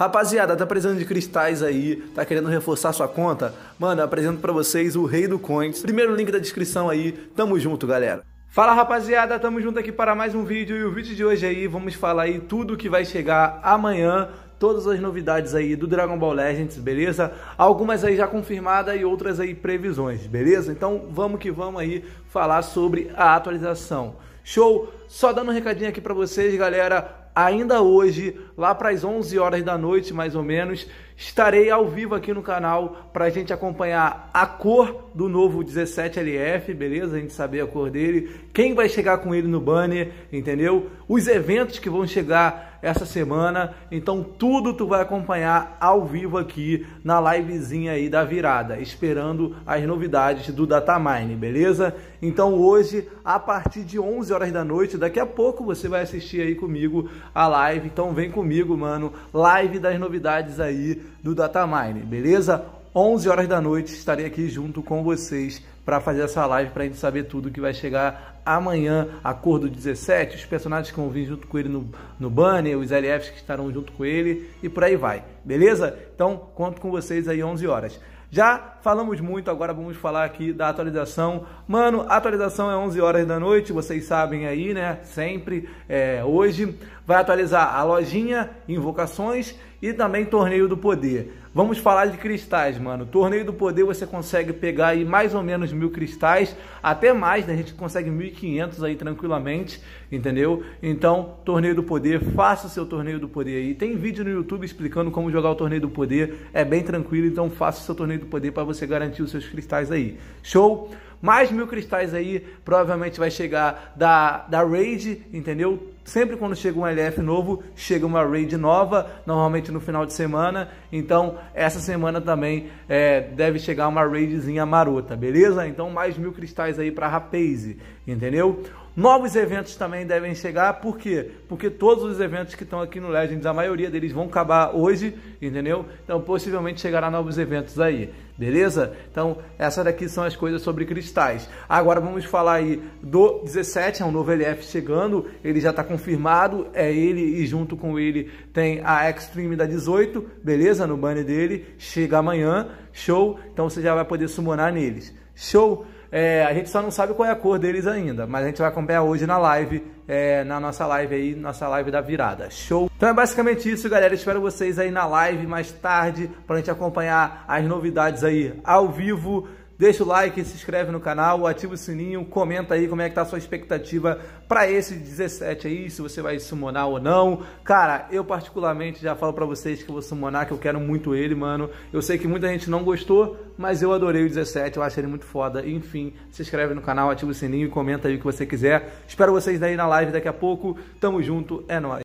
Rapaziada, tá precisando de cristais aí? Tá querendo reforçar sua conta? Mano, eu apresento para vocês o Rei do Coins. Primeiro link da descrição aí. Tamo junto, galera. Fala rapaziada, tamo junto aqui para mais um vídeo e o vídeo de hoje aí vamos falar aí tudo que vai chegar amanhã, todas as novidades aí do Dragon Ball Legends, beleza? Algumas aí já confirmadas e outras aí previsões, beleza? Então vamos que vamos aí falar sobre a atualização. Show? Só dando um recadinho aqui para vocês, galera ainda hoje, lá para as 11 horas da noite, mais ou menos, estarei ao vivo aqui no canal para a gente acompanhar a cor do novo 17LF, beleza? A gente saber a cor dele, quem vai chegar com ele no banner, entendeu? Os eventos que vão chegar essa semana. Então tudo tu vai acompanhar ao vivo aqui na livezinha aí da virada, esperando as novidades do Datamine, beleza? Então hoje, a partir de 11 horas da noite, daqui a pouco você vai assistir aí comigo a live. Então vem comigo, mano, live das novidades aí do Datamine, beleza? 11 horas da noite estarei aqui junto com vocês para fazer essa live para a gente saber tudo que vai chegar amanhã, Acordo 17, os personagens que vão vir junto com ele no, no banner, os LFs que estarão junto com ele e por aí vai, beleza? Então conto com vocês aí 11 horas. Já falamos muito, agora vamos falar aqui da atualização. Mano, a atualização é 11 horas da noite, vocês sabem aí, né? Sempre, é, hoje. Vai atualizar a lojinha, invocações e também torneio do poder. Vamos falar de cristais, mano. Torneio do poder você consegue pegar aí mais ou menos 2 mil cristais, até mais, né? A gente consegue 1.500 aí tranquilamente, entendeu? Então, Torneio do Poder, faça o seu Torneio do Poder aí. Tem vídeo no YouTube explicando como jogar o Torneio do Poder, é bem tranquilo, então faça o seu Torneio do Poder para você garantir os seus cristais aí. Show? Mais mil cristais aí, provavelmente vai chegar da, da Raid, entendeu? Sempre quando chega um LF novo, chega uma raid nova, normalmente no final de semana. Então, essa semana também é, deve chegar uma raidzinha marota, beleza? Então, mais mil cristais aí para Rapaze, entendeu? Novos eventos também devem chegar, por quê? Porque todos os eventos que estão aqui no Legends, a maioria deles vão acabar hoje, entendeu? Então possivelmente chegará novos eventos aí, beleza? Então essas daqui são as coisas sobre cristais. Agora vamos falar aí do 17, é um novo LF chegando, ele já está confirmado, é ele e junto com ele tem a Extreme da 18, beleza? No banner dele, chega amanhã, show? Então você já vai poder summonar neles. Show? É, a gente só não sabe qual é a cor deles ainda, mas a gente vai acompanhar hoje na live, é, na nossa live aí, nossa live da virada. Show! Então é basicamente isso, galera. Espero vocês aí na live mais tarde para gente acompanhar as novidades aí ao vivo. Deixa o like, se inscreve no canal, ativa o sininho, comenta aí como é que tá a sua expectativa para esse 17 aí, se você vai summonar ou não. Cara, eu particularmente já falo para vocês que vou summonar, que eu quero muito ele, mano. Eu sei que muita gente não gostou, mas eu adorei o 17, eu acho ele muito foda. Enfim, se inscreve no canal, ativa o sininho e comenta aí o que você quiser. Espero vocês daí na live daqui a pouco. Tamo junto, é nóis.